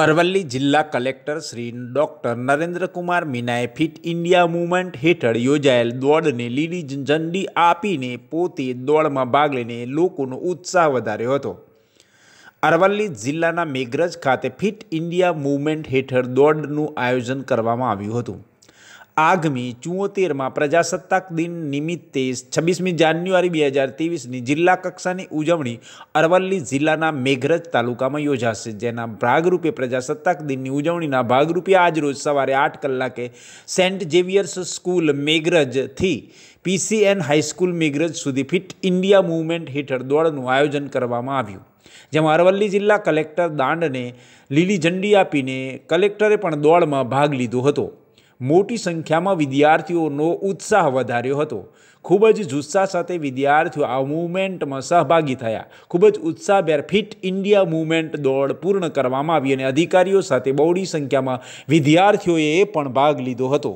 અરવલ્લી જિલ્લા collector Shri doctor Narendrakumar મીનાએ Fit India Movement હેઠળ યોજાયેલ દોડને લીલી ઝંડી આપીને પોતે દોડમાં ભાગ લઈને લોકોનો ઉત્સાહ વધાર્યો હતો અરવલ્લી જિલ્લાના મેઘરજ ખાતે ફિટ ઇન્ડિયા મૂવમેન્ટ હેઠળ દોડનું આયોજન કરવામાં આવ્યું હતું આગમી ચુંવોતેરમાં પ્રજાસત્તાક દિન નિમિત્તે છવ્વીસમી જાન્યુઆરી બે હજાર ત્રેવીસની જિલ્લા કક્ષાની ઉજવણી અરવલ્લી જિલ્લાના મેઘરજ તાલુકામાં યોજાશે જેના ભાગરૂપે પ્રજાસત્તાક દિનની ઉજવણીના ભાગરૂપે આજરોજ સવારે આઠ કલાકે સેન્ટ ઝેવિયર્સ સ્કૂલ મેઘરજથી પીસીએન હાઈસ્કૂલ મેઘરજ સુધી ફિટ ઇન્ડિયા મૂવમેન્ટ હેઠળ દોડનું આયોજન કરવામાં આવ્યું જેમાં અરવલ્લી જિલ્લા કલેક્ટર દાંડને લીલી ઝંડી આપીને કલેક્ટરે પણ દોડમાં ભાગ લીધો હતો મોટી સંખ્યામાં વિદ્યાર્થીઓનો ઉત્સાહ વધાર્યો હતો ખૂબ જ જુસ્સા સાથે વિદ્યાર્થીઓ આ મૂવમેન્ટમાં સહભાગી થયા ખૂબ જ ઉત્સાહભેર ફિટ ઇન્ડિયા મૂવમેન્ટ દોડ પૂર્ણ કરવામાં આવી અને અધિકારીઓ સાથે બહોળી સંખ્યામાં વિદ્યાર્થીઓએ પણ ભાગ લીધો હતો